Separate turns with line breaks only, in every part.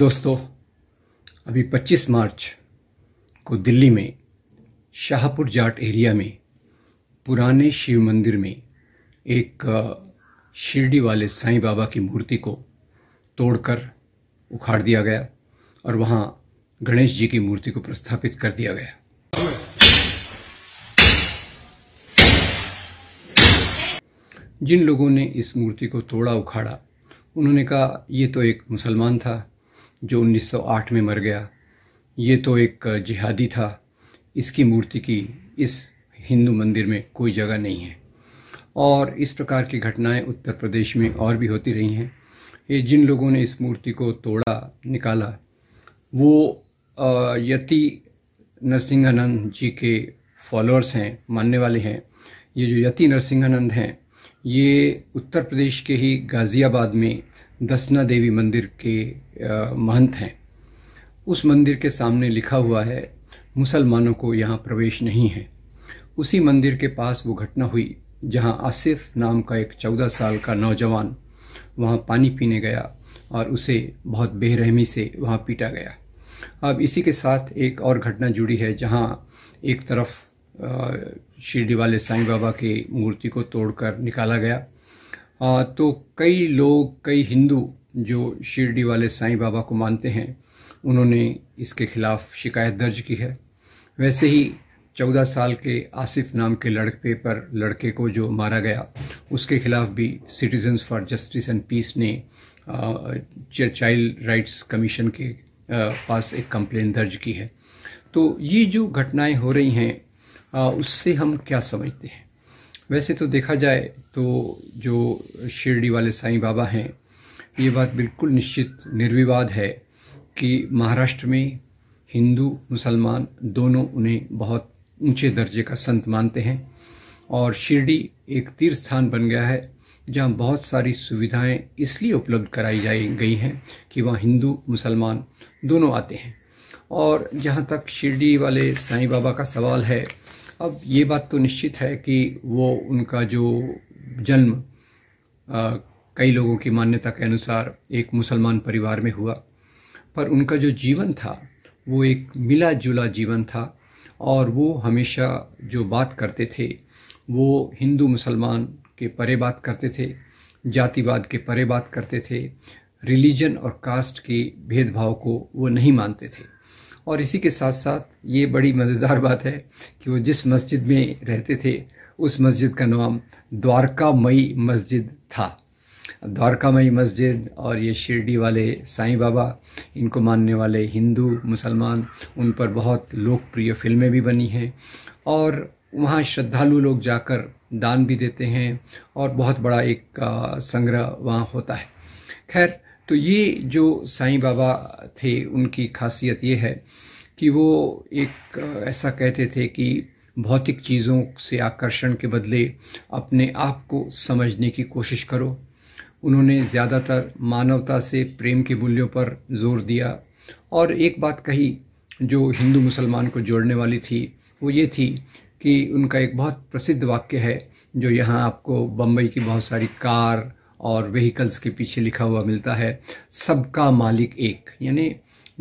दोस्तों अभी 25 मार्च को दिल्ली में शाहपुर जाट एरिया में पुराने शिव मंदिर में एक शिरडी वाले साईं बाबा की मूर्ति को तोड़कर उखाड़ दिया गया और वहाँ गणेश जी की मूर्ति को प्रस्थापित कर दिया गया जिन लोगों ने इस मूर्ति को तोड़ा उखाड़ा उन्होंने कहा ये तो एक मुसलमान था जो 1908 में मर गया ये तो एक जिहादी था इसकी मूर्ति की इस हिंदू मंदिर में कोई जगह नहीं है और इस प्रकार की घटनाएं उत्तर प्रदेश में और भी होती रही हैं ये जिन लोगों ने इस मूर्ति को तोड़ा निकाला वो यति नरसिंहानंद जी के फॉलोअर्स हैं मानने वाले हैं ये जो यति नरसिंहानंद हैं ये उत्तर प्रदेश के ही गाज़ियाबाद में दसना देवी मंदिर के महंत हैं उस मंदिर के सामने लिखा हुआ है मुसलमानों को यहाँ प्रवेश नहीं है उसी मंदिर के पास वो घटना हुई जहाँ आसिफ नाम का एक चौदह साल का नौजवान वहाँ पानी पीने गया और उसे बहुत बेरहमी से वहाँ पीटा गया अब इसी के साथ एक और घटना जुड़ी है जहाँ एक तरफ श्री वाले साईं बाबा की मूर्ति को तोड़कर निकाला गया तो कई लोग कई हिंदू जो शिरडी वाले साईं बाबा को मानते हैं उन्होंने इसके खिलाफ शिकायत दर्ज की है वैसे ही चौदह साल के आसिफ नाम के लड़के पर लड़के को जो मारा गया उसके खिलाफ भी citizens for justice and peace ने चाइल्ड राइट्स कमीशन के पास एक कंप्लेन दर्ज की है तो ये जो घटनाएं हो रही हैं उससे हम क्या समझते हैं वैसे तो देखा जाए तो जो शिरडी वाले साईं बाबा हैं ये बात बिल्कुल निश्चित निर्विवाद है कि महाराष्ट्र में हिंदू मुसलमान दोनों उन्हें बहुत ऊंचे दर्जे का संत मानते हैं और शिरडी एक तीर्थ स्थान बन गया है जहाँ बहुत सारी सुविधाएं इसलिए उपलब्ध कराई जाई गई हैं कि वहाँ हिंदू मुसलमान दोनों आते हैं और जहाँ तक शिरडी वाले साईं बाबा का सवाल है अब ये बात तो निश्चित है कि वो उनका जो जन्म आ, कई लोगों की मान्यता के अनुसार एक मुसलमान परिवार में हुआ पर उनका जो जीवन था वो एक मिला जुला जीवन था और वो हमेशा जो बात करते थे वो हिंदू मुसलमान के परे बात करते थे जातिवाद के परे बात करते थे रिलीजन और कास्ट के भेदभाव को वो नहीं मानते थे और इसी के साथ साथ ये बड़ी मज़ेदार बात है कि वो जिस मस्जिद में रहते थे उस मस्जिद का नाम द्वारका मई मस्जिद था द्वारका मई मस्जिद और ये शिरडी वाले साईं बाबा इनको मानने वाले हिंदू मुसलमान उन पर बहुत लोकप्रिय फिल्में भी बनी हैं और वहाँ श्रद्धालु लोग जाकर दान भी देते हैं और बहुत बड़ा एक संग्रह वहाँ होता है खैर तो ये जो साईं बाबा थे उनकी खासियत ये है कि वो एक ऐसा कहते थे कि भौतिक चीज़ों से आकर्षण के बदले अपने आप को समझने की कोशिश करो उन्होंने ज़्यादातर मानवता से प्रेम के मूल्यों पर जोर दिया और एक बात कही जो हिंदू मुसलमान को जोड़ने वाली थी वो ये थी कि उनका एक बहुत प्रसिद्ध वाक्य है जो यहाँ आपको बम्बई की बहुत सारी कार और व्हीकल्स के पीछे लिखा हुआ मिलता है सबका मालिक एक यानी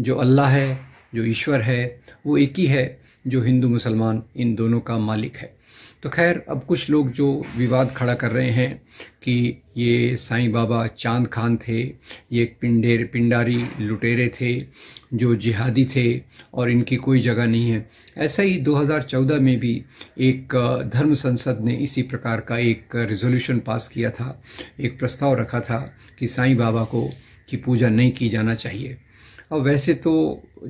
जो अल्लाह है जो ईश्वर है वो एक ही है जो हिंदू मुसलमान इन दोनों का मालिक है तो खैर अब कुछ लोग जो विवाद खड़ा कर रहे हैं कि ये साईं बाबा चांद खान थे ये पिंडेर पिंडारी लुटेरे थे जो जिहादी थे और इनकी कोई जगह नहीं है ऐसा ही 2014 में भी एक धर्म संसद ने इसी प्रकार का एक रेजोल्यूशन पास किया था एक प्रस्ताव रखा था कि साईं बाबा को की पूजा नहीं की जाना चाहिए अब वैसे तो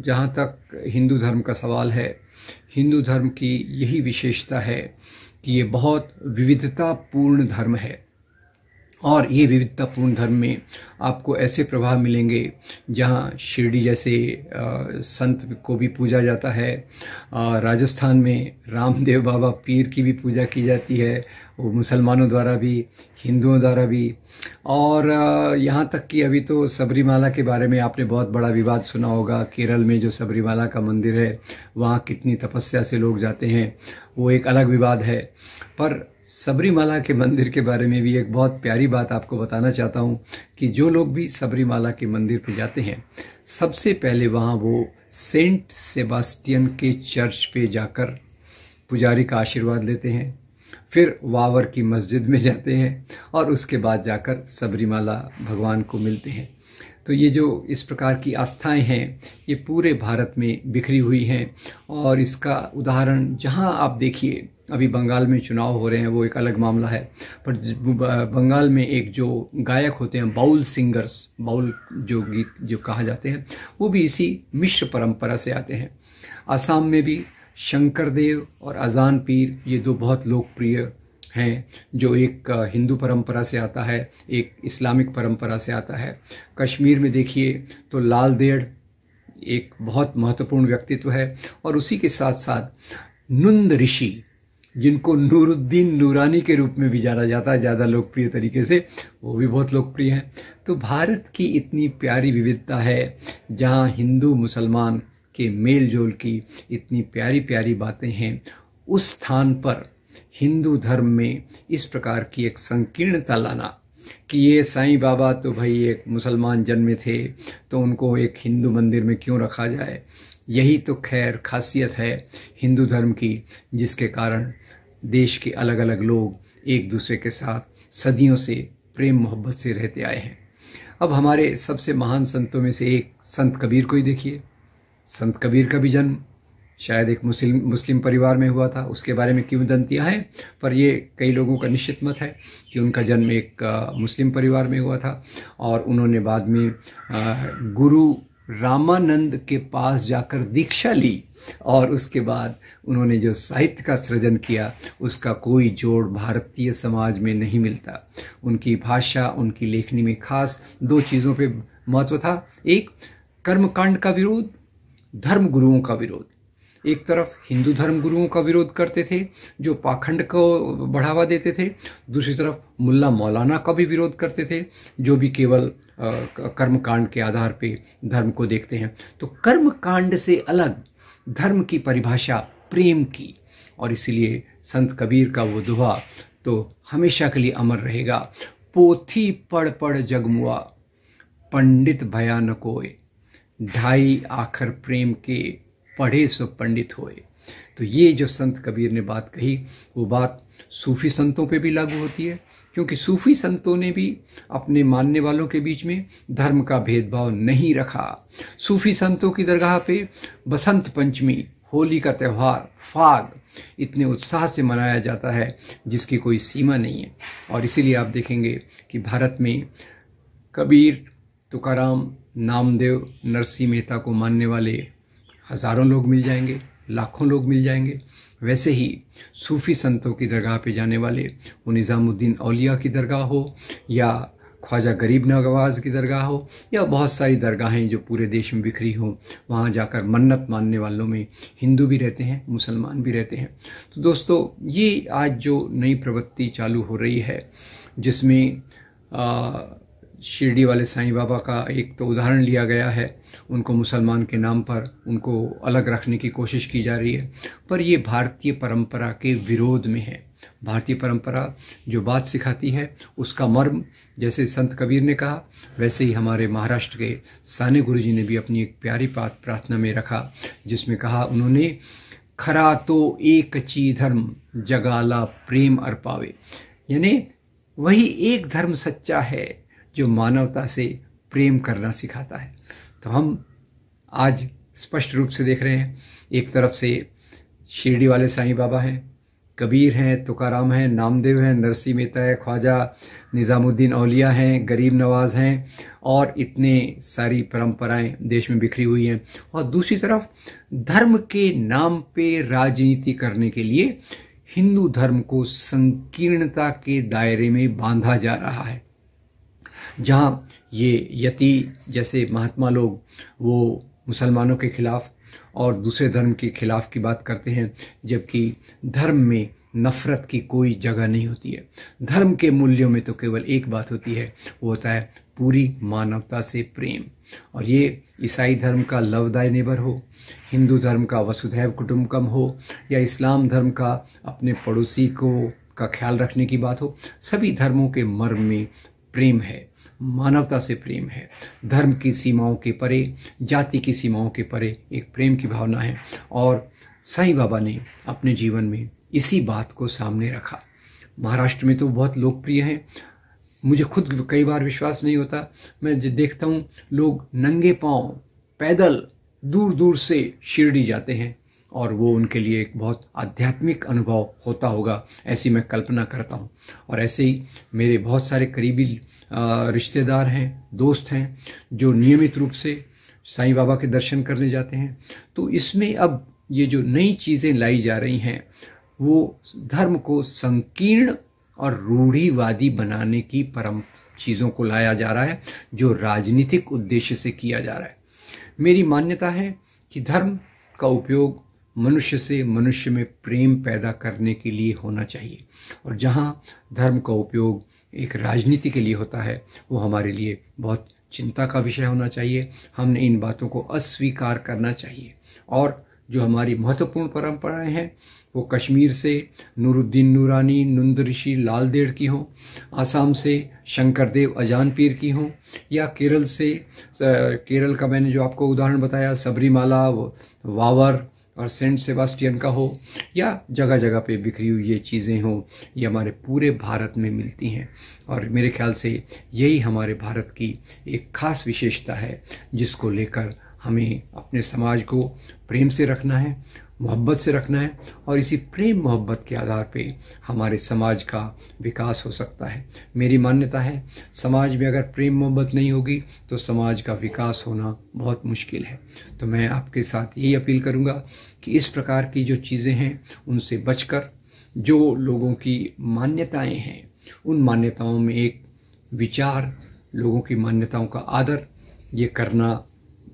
जहाँ तक हिंदू धर्म का सवाल है हिंदू धर्म की यही विशेषता है कि ये बहुत विविधतापूर्ण धर्म है और ये विविधतापूर्ण धर्म में आपको ऐसे प्रभाव मिलेंगे जहाँ शिरडी जैसे संत को भी पूजा जाता है राजस्थान में रामदेव बाबा पीर की भी पूजा की जाती है वो मुसलमानों द्वारा भी हिंदुओं द्वारा भी और यहाँ तक कि अभी तो सबरीमाला के बारे में आपने बहुत बड़ा विवाद सुना होगा केरल में जो सबरीमाला का मंदिर है वहाँ कितनी तपस्या से लोग जाते हैं वो एक अलग विवाद है पर सबरीमाला के मंदिर के बारे में भी एक बहुत प्यारी बात आपको बताना चाहता हूँ कि जो लोग भी सबरीमाला के मंदिर पर जाते हैं सबसे पहले वहाँ वो सेंट सेबास्टियन के चर्च पे जाकर पुजारी का आशीर्वाद लेते हैं फिर वावर की मस्जिद में जाते हैं और उसके बाद जाकर सबरीमाला भगवान को मिलते हैं तो ये जो इस प्रकार की आस्थाएं हैं ये पूरे भारत में बिखरी हुई हैं और इसका उदाहरण जहां आप देखिए अभी बंगाल में चुनाव हो रहे हैं वो एक अलग मामला है पर बंगाल में एक जो गायक होते हैं बाउल सिंगर्स बाउल जो गीत जो कहा जाते हैं वो भी इसी मिश्र परंपरा से आते हैं आसाम में भी शंकर देव और अजान पीर ये दो बहुत लोकप्रिय हैं जो एक हिंदू परंपरा से आता है एक इस्लामिक परंपरा से आता है कश्मीर में देखिए तो लाल देड़ एक बहुत महत्वपूर्ण व्यक्तित्व है और उसी के साथ साथ नंद ऋषि जिनको नूरुद्दीन नूरानी के रूप में भी जाना जाता है ज़्यादा लोकप्रिय तरीके से वो भी बहुत लोकप्रिय हैं तो भारत की इतनी प्यारी विविधता है जहाँ हिंदू मुसलमान के मेल जोल की इतनी प्यारी प्यारी बातें हैं उस स्थान पर हिंदू धर्म में इस प्रकार की एक संकीर्णता लाना कि ये साईं बाबा तो भाई एक मुसलमान जन्मे थे तो उनको एक हिंदू मंदिर में क्यों रखा जाए यही तो खैर खासियत है हिंदू धर्म की जिसके कारण देश के अलग अलग लोग एक दूसरे के साथ सदियों से प्रेम मोहब्बत से रहते आए हैं अब हमारे सबसे महान संतों में से एक संत कबीर को ही देखिए संत कबीर का भी जन्म शायद एक मुस्लिम मुस्लिम परिवार में हुआ था उसके बारे में क्यों दंतियाँ हैं पर ये कई लोगों का निश्चित मत है कि उनका जन्म एक मुस्लिम परिवार में हुआ था और उन्होंने बाद में गुरु रामानंद के पास जाकर दीक्षा ली और उसके बाद उन्होंने जो साहित्य का सृजन किया उसका कोई जोड़ भारतीय समाज में नहीं मिलता उनकी भाषा उनकी लेखनी में खास दो चीज़ों पे महत्व था एक कर्मकांड का विरोध धर्म गुरुओं का विरोध एक तरफ हिंदू धर्म गुरुओं का विरोध करते थे जो पाखंड को बढ़ावा देते थे दूसरी तरफ मुल्ला मौलाना का भी विरोध करते थे जो भी केवल कर्मकांड के आधार पे धर्म को देखते हैं तो कर्मकांड से अलग धर्म की परिभाषा प्रेम की और इसलिए संत कबीर का वो दुआ तो हमेशा के लिए अमर रहेगा पोथी पढ़ पढ़ जगमुआ पंडित भया न कोय ढाई आखर प्रेम के पढ़े सो पंडित होए तो ये जो संत कबीर ने बात कही वो बात सूफी संतों पे भी लागू होती है क्योंकि सूफी संतों ने भी अपने मानने वालों के बीच में धर्म का भेदभाव नहीं रखा सूफी संतों की दरगाह पे बसंत पंचमी होली का त्यौहार फाग इतने उत्साह से मनाया जाता है जिसकी कोई सीमा नहीं है और इसीलिए आप देखेंगे कि भारत में कबीर तुकाराम नामदेव नरसी मेहता को मानने वाले हज़ारों लोग मिल जाएंगे लाखों लोग मिल जाएंगे वैसे ही सूफ़ी संतों की दरगाह पे जाने वाले वो निज़ामुद्दीन अलिया की दरगाह हो या ख्वाजा गरीब नवाज की दरगाह हो या बहुत सारी दरगाहें जो पूरे देश में बिखरी हों वहाँ जाकर मन्नत मानने वालों में हिंदू भी रहते हैं मुसलमान भी रहते हैं तो दोस्तों ये आज जो नई प्रवृत्ति चालू हो रही है जिसमें आ, शिरडी वाले साई बाबा का एक तो उदाहरण लिया गया है उनको मुसलमान के नाम पर उनको अलग रखने की कोशिश की जा रही है पर ये भारतीय परंपरा के विरोध में है भारतीय परंपरा जो बात सिखाती है उसका मर्म जैसे संत कबीर ने कहा वैसे ही हमारे महाराष्ट्र के साने गुरु जी ने भी अपनी एक प्यारी बात प्रार्थना में रखा जिसमें कहा उन्होंने खरा तो एक ची धर्म जगाला प्रेम अर्पावे यानी वही एक धर्म सच्चा है जो मानवता से प्रेम करना सिखाता है तो हम आज स्पष्ट रूप से देख रहे हैं एक तरफ से शिरडी वाले साईं बाबा हैं कबीर हैं तुकाराम हैं नामदेव हैं नरसी मेहता है ख्वाजा निज़ामुद्दीन अलिया हैं गरीब नवाज हैं और इतने सारी परंपराएं देश में बिखरी हुई हैं और दूसरी तरफ धर्म के नाम पे राजनीति करने के लिए हिंदू धर्म को संकीर्णता के दायरे में बांधा जा रहा है जहाँ ये यति जैसे महात्मा लोग वो मुसलमानों के खिलाफ और दूसरे धर्म के खिलाफ की बात करते हैं जबकि धर्म में नफ़रत की कोई जगह नहीं होती है धर्म के मूल्यों में तो केवल एक बात होती है वो होता है पूरी मानवता से प्रेम और ये ईसाई धर्म का लवदाय नेबर हो हिंदू धर्म का वसुधैव कुटुम्बकम हो या इस्लाम धर्म का अपने पड़ोसी को का ख्याल रखने की बात हो सभी धर्मों के मर्म में प्रेम है मानवता से प्रेम है धर्म की सीमाओं के परे जाति की सीमाओं के परे एक प्रेम की भावना है और साईं बाबा ने अपने जीवन में इसी बात को सामने रखा महाराष्ट्र में तो बहुत लोकप्रिय हैं मुझे खुद कई बार विश्वास नहीं होता मैं देखता हूँ लोग नंगे पाँव पैदल दूर दूर से शिरडी जाते हैं और वो उनके लिए एक बहुत आध्यात्मिक अनुभव होता होगा ऐसी मैं कल्पना करता हूँ और ऐसे ही मेरे बहुत सारे करीबी रिश्तेदार हैं दोस्त हैं जो नियमित रूप से साईं बाबा के दर्शन करने जाते हैं तो इसमें अब ये जो नई चीज़ें लाई जा रही हैं वो धर्म को संकीर्ण और रूढ़ीवादी बनाने की परम चीज़ों को लाया जा रहा है जो राजनीतिक उद्देश्य से किया जा रहा है मेरी मान्यता है कि धर्म का उपयोग मनुष्य से मनुष्य में प्रेम पैदा करने के लिए होना चाहिए और जहाँ धर्म का उपयोग एक राजनीति के लिए होता है वो हमारे लिए बहुत चिंता का विषय होना चाहिए हमने इन बातों को अस्वीकार करना चाहिए और जो हमारी महत्वपूर्ण परंपराएं हैं वो कश्मीर से नूरुद्दीन नूरानी नंद ऋषि लालदेड़ की हों आसाम से शंकरदेव अजान पीर की हों या केरल से केरल का मैंने जो आपको उदाहरण बताया सबरीमाला वावर और सेंट सेबास्टियन का हो या जगह जगह पे बिखरी हुई ये चीज़ें हों ये हमारे पूरे भारत में मिलती हैं और मेरे ख्याल से यही हमारे भारत की एक खास विशेषता है जिसको लेकर हमें अपने समाज को प्रेम से रखना है मोहब्बत से रखना है और इसी प्रेम मोहब्बत के आधार पे हमारे समाज का विकास हो सकता है मेरी मान्यता है समाज में अगर प्रेम मोहब्बत नहीं होगी तो समाज का विकास होना बहुत मुश्किल है तो मैं आपके साथ यही अपील करूँगा कि इस प्रकार की जो चीज़ें हैं उनसे बचकर जो लोगों की मान्यताएं हैं उन मान्यताओं में एक विचार लोगों की मान्यताओं का आदर ये करना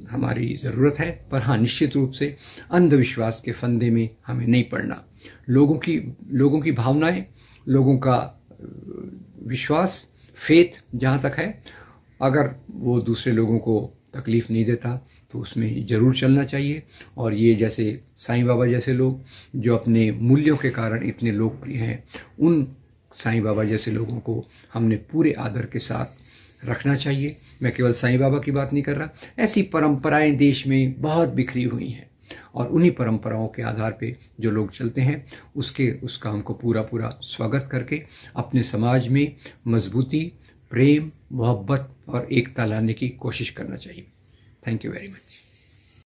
हमारी ज़रूरत है पर हाँ निश्चित रूप से अंधविश्वास के फंदे में हमें नहीं पड़ना लोगों की लोगों की भावनाएं लोगों का विश्वास फेथ जहाँ तक है अगर वो दूसरे लोगों को तकलीफ नहीं देता तो उसमें ज़रूर चलना चाहिए और ये जैसे साईं बाबा जैसे लोग जो अपने मूल्यों के कारण इतने लोकप्रिय हैं उन साईं बाबा जैसे लोगों को हमने पूरे आदर के साथ रखना चाहिए मैं केवल साईं बाबा की बात नहीं कर रहा ऐसी परंपराएं देश में बहुत बिखरी हुई हैं और उन्हीं परंपराओं के आधार पे जो लोग चलते हैं उसके उसका हमको पूरा पूरा स्वागत करके अपने समाज में मजबूती प्रेम मोहब्बत और एकता लाने की कोशिश करना चाहिए थैंक यू वेरी मच